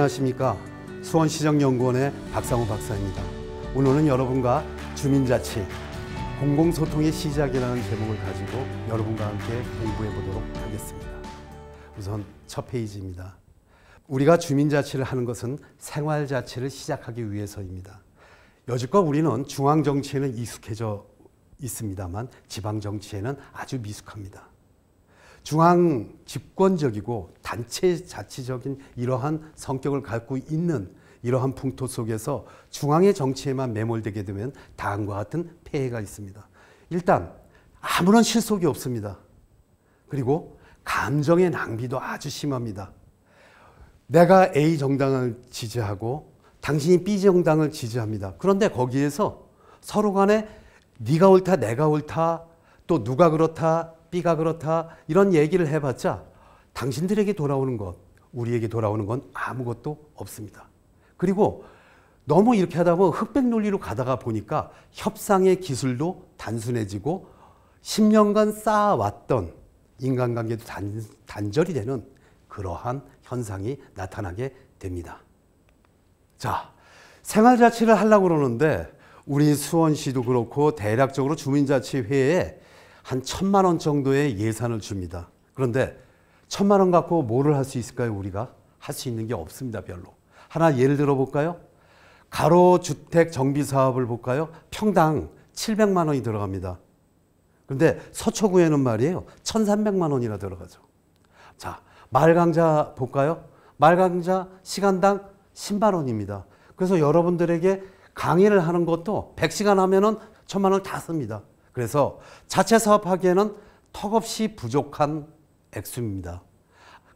안녕하십니까. 수원시정연구원의 박상우 박사입니다. 오늘은 여러분과 주민자치, 공공소통의 시작이라는 제목을 가지고 여러분과 함께 공부해 보도록 하겠습니다. 우선 첫 페이지입니다. 우리가 주민자치를 하는 것은 생활자치를 시작하기 위해서입니다. 여지껏 우리는 중앙정치에는 익숙해져 있습니다만 지방정치에는 아주 미숙합니다. 중앙 집권적이고 단체 자치적인 이러한 성격을 갖고 있는 이러한 풍토 속에서 중앙의 정치에만 매몰되게 되면 다음과 같은 폐해가 있습니다. 일단 아무런 실속이 없습니다. 그리고 감정의 낭비도 아주 심합니다. 내가 A 정당을 지지하고 당신이 B 정당을 지지합니다. 그런데 거기에서 서로 간에 네가 옳다 내가 옳다 또 누가 그렇다 B가 그렇다 이런 얘기를 해봤자 당신들에게 돌아오는 것, 우리에게 돌아오는 건 아무것도 없습니다. 그리고 너무 이렇게 하다 보면 흑백 논리로 가다가 보니까 협상의 기술도 단순해지고 10년간 쌓아왔던 인간관계도 단, 단절이 되는 그러한 현상이 나타나게 됩니다. 자, 생활자치를 하려고 그러는데 우리 수원시도 그렇고 대략적으로 주민자치회에 한 천만 원 정도의 예산을 줍니다. 그런데 천만 원 갖고 뭐를 할 수 있을까요? 우리가 할 수 있는 게 없습니다. 별로. 하나 예를 들어 볼까요? 가로주택 정비 사업을 볼까요? 평당 700만 원이 들어갑니다. 그런데 서초구에는 말이에요. 1,300만 원이나 들어가죠. 자, 말강자 볼까요? 말강자 시간당 10만 원입니다. 그래서 여러분들에게 강의를 하는 것도 100시간 하면은 천만원 다 씁니다. 그래서 자체 사업하기에는 턱없이 부족한 액수입니다.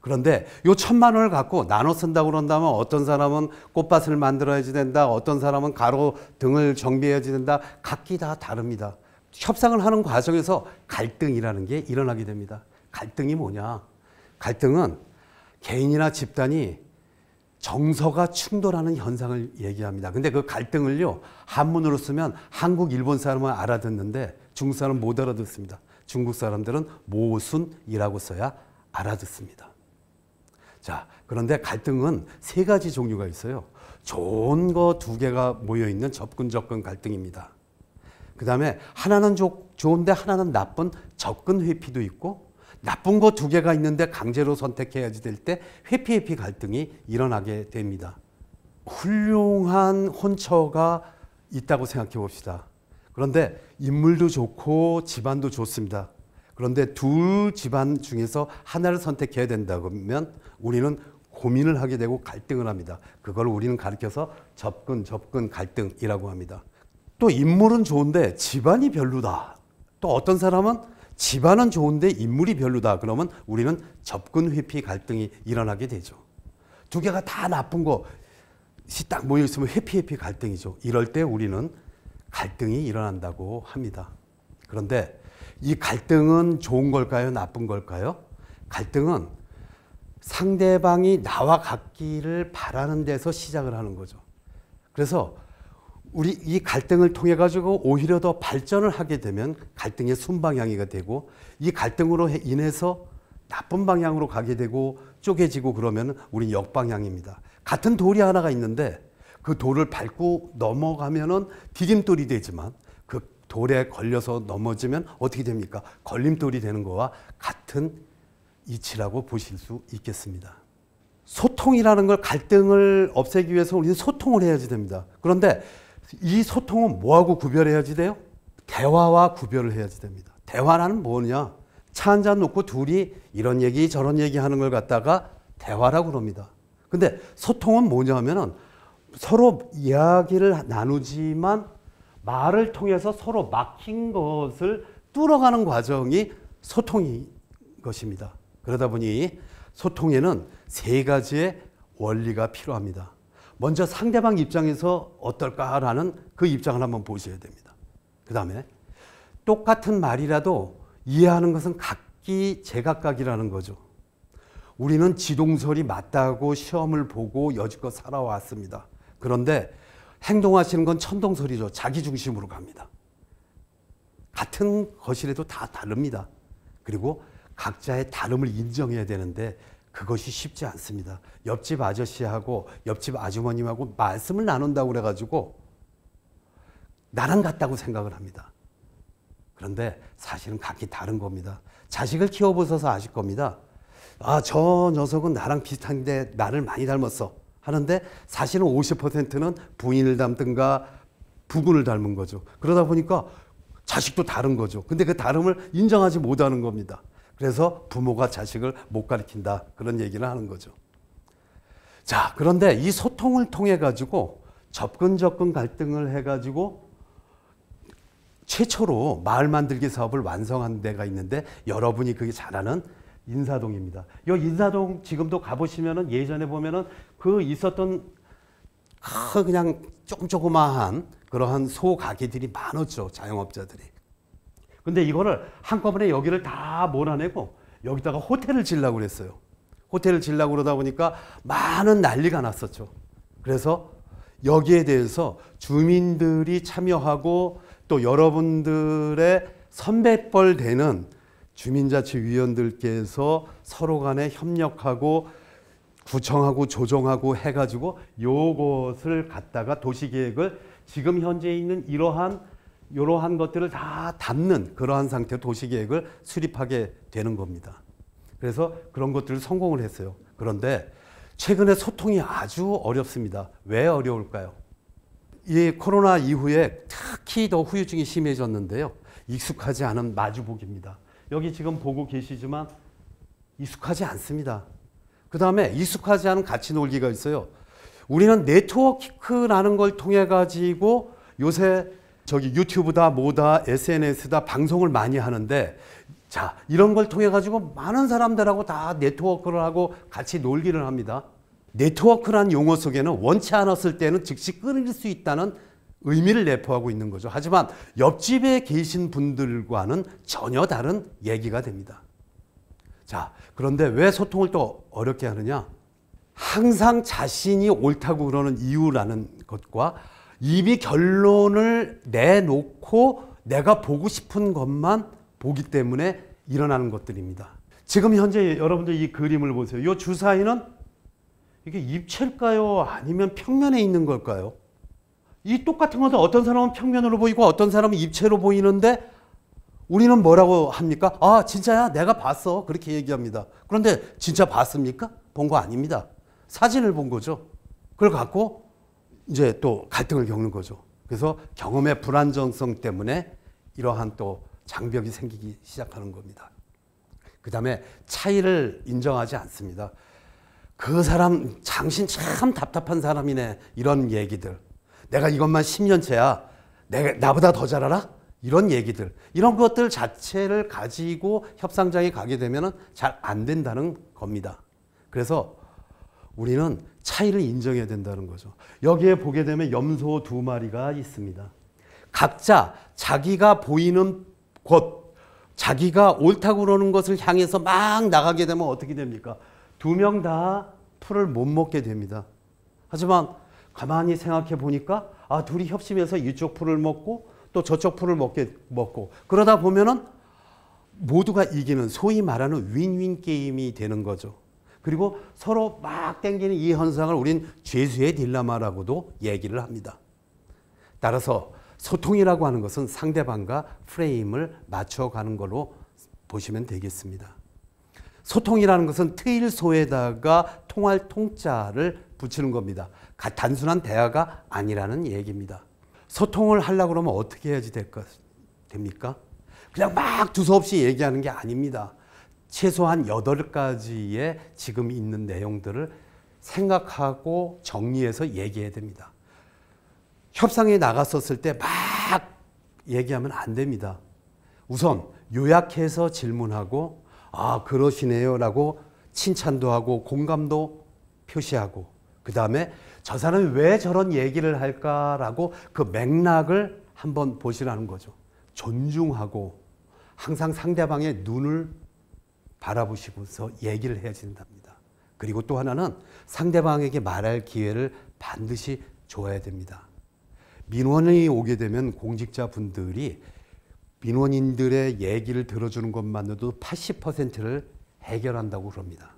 그런데 요 천만 원을 갖고 나눠 쓴다고 그런다면 어떤 사람은 꽃밭을 만들어야지 된다. 어떤 사람은 가로 등을 정비해야지 된다. 각기 다 다릅니다. 협상을 하는 과정에서 갈등이라는 게 일어나게 됩니다. 갈등이 뭐냐? 갈등은 개인이나 집단이 정서가 충돌하는 현상을 얘기합니다. 근데 그 갈등을요, 한문으로 쓰면 한국, 일본 사람은 알아듣는데 중국 사람은 못 알아듣습니다. 중국 사람들은 모순이라고 써야 알아듣습니다. 자, 그런데 갈등은 세 가지 종류가 있어요. 좋은 거 두 개가 모여 있는 접근 접근 갈등입니다. 그 다음에 하나는 조, 좋은데 하나는 나쁜 접근 회피도 있고 나쁜 거 두 개가 있는데 강제로 선택해야지 될 때 회피 회피 갈등이 일어나게 됩니다. 훌륭한 혼처가 있다고 생각해 봅시다. 그런데 인물도 좋고 집안도 좋습니다. 그런데 두 집안 중에서 하나를 선택해야 된다 그러면 우리는 고민을 하게 되고 갈등을 합니다. 그걸 우리는 가르켜서 접근, 접근, 갈등이라고 합니다. 또 인물은 좋은데 집안이 별로다. 또 어떤 사람은 집안은 좋은데 인물이 별로다. 그러면 우리는 접근 회피 갈등이 일어나게 되죠. 두 개가 다 나쁜 것이 딱 모여 있으면 회피 회피 갈등이죠. 이럴 때 우리는 갈등이 일어난다고 합니다. 그런데 이 갈등은 좋은 걸까요? 나쁜 걸까요? 갈등은 상대방이 나와 같기를 바라는 데서 시작을 하는 거죠. 그래서 우리 이 갈등을 통해 가지고 오히려 더 발전을 하게 되면 갈등의 순방향이가 되고 이 갈등으로 인해서 나쁜 방향으로 가게 되고 쪼개지고 그러면 우린 역방향입니다. 같은 돌이 하나가 있는데 그 돌을 밟고 넘어가면은 디딤돌이 되지만 그 돌에 걸려서 넘어지면 어떻게 됩니까? 걸림돌이 되는 거와 같은 이치라고 보실 수 있겠습니다. 소통이라는 걸 갈등을 없애기 위해서 우리는 소통을 해야지 됩니다. 그런데 이 소통은 뭐하고 구별해야지 돼요? 대화와 구별을 해야지 됩니다. 대화라는 뭐냐? 차 한잔 놓고 둘이 이런 얘기 저런 얘기 하는 걸 갖다가 대화라고 그럽니다. 근데 소통은 뭐냐 하면은 서로 이야기를 나누지만 말을 통해서 서로 막힌 것을 뚫어가는 과정이 소통인 것입니다. 그러다 보니 소통에는 세 가지의 원리가 필요합니다. 먼저 상대방 입장에서 어떨까라는 그 입장을 한번 보셔야 됩니다. 그 다음에 똑같은 말이라도 이해하는 것은 각기 제각각이라는 거죠. 우리는 지동설이 맞다고 시험을 보고 여지껏 살아왔습니다. 그런데 행동하시는 건 천동설이죠. 자기 중심으로 갑니다. 같은 것이라도 다 다릅니다. 그리고 각자의 다름을 인정해야 되는데 그것이 쉽지 않습니다. 옆집 아저씨하고 옆집 아주머님하고 말씀을 나눈다고 그래가지고 나랑 같다고 생각을 합니다. 그런데 사실은 각기 다른 겁니다. 자식을 키워보셔서 아실 겁니다. 아, 저 녀석은 나랑 비슷한데 나를 많이 닮았어. 하는데 사실은 50%는 부인을 닮든가 부군을 닮은 거죠. 그러다 보니까 자식도 다른 거죠. 근데 그 다름을 인정하지 못하는 겁니다. 그래서 부모가 자식을 못 가르친다. 그런 얘기를 하는 거죠. 자, 그런데 이 소통을 통해 가지고 접근 접근 갈등을 해 가지고 최초로 마을 만들기 사업을 완성한 데가 있는데 여러분이 그게 잘하는 인사동입니다. 요 인사동 지금도 가보시면은 예전에 보면은 그 있었던 그 그냥 조금 조그마한 그러한 소가게들이 많았죠. 자영업자들이. 근데 이거를 한꺼번에 여기를 다 몰아내고 여기다가 호텔을 질려고 그랬어요. 호텔을 질려고 그러다 보니까 많은 난리가 났었죠. 그래서 여기에 대해서 주민들이 참여하고 또 여러분들의 선배뻘 되는 주민자치위원들께서 서로 간에 협력하고 구청하고 조정하고 해가지고 요것을 갖다가 도시계획을 지금 현재 있는 이러한 이러한 것들을 다 담는 그러한 상태 도시계획을 수립하게 되는 겁니다. 그래서 그런 것들을 성공을 했어요. 그런데 최근에 소통이 아주 어렵습니다. 왜 어려울까요? 이 코로나 이후에 특히 더 후유증이 심해졌는데요. 익숙하지 않은 마주보기입니다. 여기 지금 보고 계시지만 익숙하지 않습니다. 그 다음에 익숙하지 않은 가치 놀기가 있어요. 우리는 네트워크라는 걸 통해 가지고 요새 저기 유튜브다 뭐다 SNS다 방송을 많이 하는데 자 이런 걸 통해 가지고 많은 사람들하고 다 네트워크를 하고 같이 놀기를 합니다. 네트워크란 용어 속에는 원치 않았을 때는 즉시 끊을 수 있다는 의미를 내포하고 있는 거죠. 하지만 옆집에 계신 분들과는 전혀 다른 얘기가 됩니다. 자, 그런데 왜 소통을 또 어렵게 하느냐? 항상 자신이 옳다고 그러는 이유라는 것과 이미 결론을 내놓고 내가 보고 싶은 것만 보기 때문에 일어나는 것들입니다. 지금 현재 여러분들 이 그림을 보세요. 이 주사위는 이게 입체일까요? 아니면 평면에 있는 걸까요? 이 똑같은 것데 어떤 사람은 평면으로 보이고 어떤 사람은 입체로 보이는데 우리는 뭐라고 합니까? 아, 진짜야? 내가 봤어. 그렇게 얘기합니다. 그런데 진짜 봤습니까? 본 거 아닙니다. 사진을 본 거죠. 그걸 갖고 이제 또 갈등을 겪는 거죠. 그래서 경험의 불안정성 때문에 이러한 또 장벽이 생기기 시작하는 겁니다. 그 다음에 차이를 인정하지 않습니다. 그 사람, 당신 참 답답한 사람이네. 이런 얘기들. 내가 이것만 10년째야. 내가, 나보다 더 잘 알아? 이런 얘기들, 이런 것들 자체를 가지고 협상장에 가게 되면 잘 안 된다는 겁니다. 그래서 우리는 차이를 인정해야 된다는 거죠. 여기에 보게 되면 염소 두 마리가 있습니다. 각자 자기가 보이는 곳, 자기가 옳다고 그러는 것을 향해서 막 나가게 되면 어떻게 됩니까? 두 명 다 풀을 못 먹게 됩니다. 하지만 가만히 생각해 보니까 아, 둘이 협심해서 이쪽 풀을 먹고 또 저쪽 풀을 먹게, 먹고 그러다 보면은 모두가 이기는 소위 말하는 윈윈 게임이 되는 거죠. 그리고 서로 막 땡기는 이 현상을 우린 죄수의 딜레마라고도 얘기를 합니다. 따라서 소통이라고 하는 것은 상대방과 프레임을 맞춰가는 걸로 보시면 되겠습니다. 소통이라는 것은 트일소에다가 통할 통짜를 붙이는 겁니다. 단순한 대화가 아니라는 얘기입니다. 소통을 하려고 그러면 어떻게 해야지 될 것, 됩니까? 그냥 막 두서없이 얘기하는 게 아닙니다. 최소한 8가지의 지금 있는 내용들을 생각하고 정리해서 얘기해야 됩니다. 협상에 나갔었을 때 막 얘기하면 안 됩니다. 우선 요약해서 질문하고 아 그러시네요라고 칭찬도 하고 공감도 표시하고 그 다음에 저 사람이 왜 저런 얘기를 할까라고 그 맥락을 한번 보시라는 거죠. 존중하고 항상 상대방의 눈을 바라보시고서 얘기를 해야 된답니다. 그리고 또 하나는 상대방에게 말할 기회를 반드시 줘야 됩니다. 민원이 오게 되면 공직자분들이 민원인들의 얘기를 들어주는 것만으로도 80%를 해결한다고 그럽니다.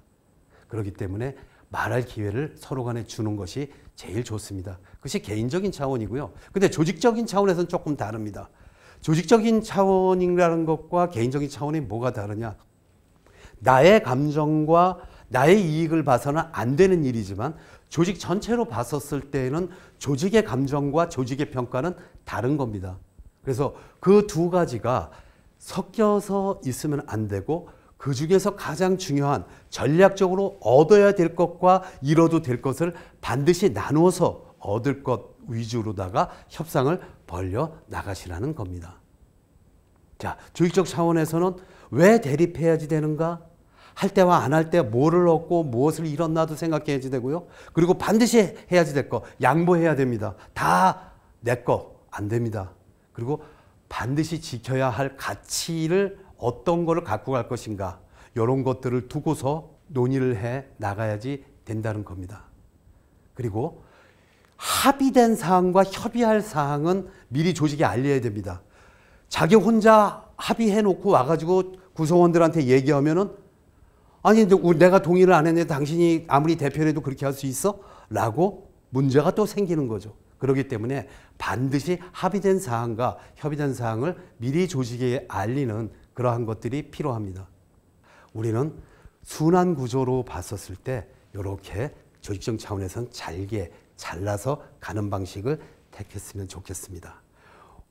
그렇기 때문에 말할 기회를 서로 간에 주는 것이 제일 좋습니다. 그것이 개인적인 차원이고요. 근데 조직적인 차원에서는 조금 다릅니다. 조직적인 차원이라는 것과 개인적인 차원이 뭐가 다르냐? 나의 감정과 나의 이익을 봐서는 안 되는 일이지만 조직 전체로 봤었을 때에는 조직의 감정과 조직의 평가는 다른 겁니다. 그래서 그 두 가지가 섞여서 있으면 안 되고 그 중에서 가장 중요한 전략적으로 얻어야 될 것과 잃어도 될 것을 반드시 나누어서 얻을 것 위주로다가 협상을 벌려 나가시라는 겁니다. 자, 조직적 차원에서는 왜 대립해야지 되는가? 할 때와 안 할 때 뭐를 얻고 무엇을 잃었나도 생각해야지 되고요. 그리고 반드시 해야지 될 거, 양보해야 됩니다. 다 내 거 안 됩니다. 그리고 반드시 지켜야 할 가치를 어떤 거를 갖고 갈 것인가 이런 것들을 두고서 논의를 해 나가야지 된다는 겁니다. 그리고 합의된 사항과 협의할 사항은 미리 조직에 알려야 됩니다. 자기 혼자 합의해 놓고 와가지고 구성원들한테 얘기하면은 아니 근데 내가 동의를 안 했는데 당신이 아무리 대표해도 그렇게 할 수 있어? 라고 문제가 또 생기는 거죠. 그렇기 때문에 반드시 합의된 사항과 협의된 사항을 미리 조직에 알리는 그러한 것들이 필요합니다. 우리는 순환 구조로 봤었을 때 이렇게 조직적 차원에서는 잘게 잘라서 가는 방식을 택했으면 좋겠습니다.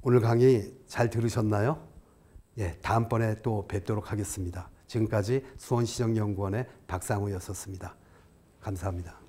오늘 강의 잘 들으셨나요? 예, 다음번에 또 뵙도록 하겠습니다. 지금까지 수원시정연구원의 박상우였었습니다. 감사합니다.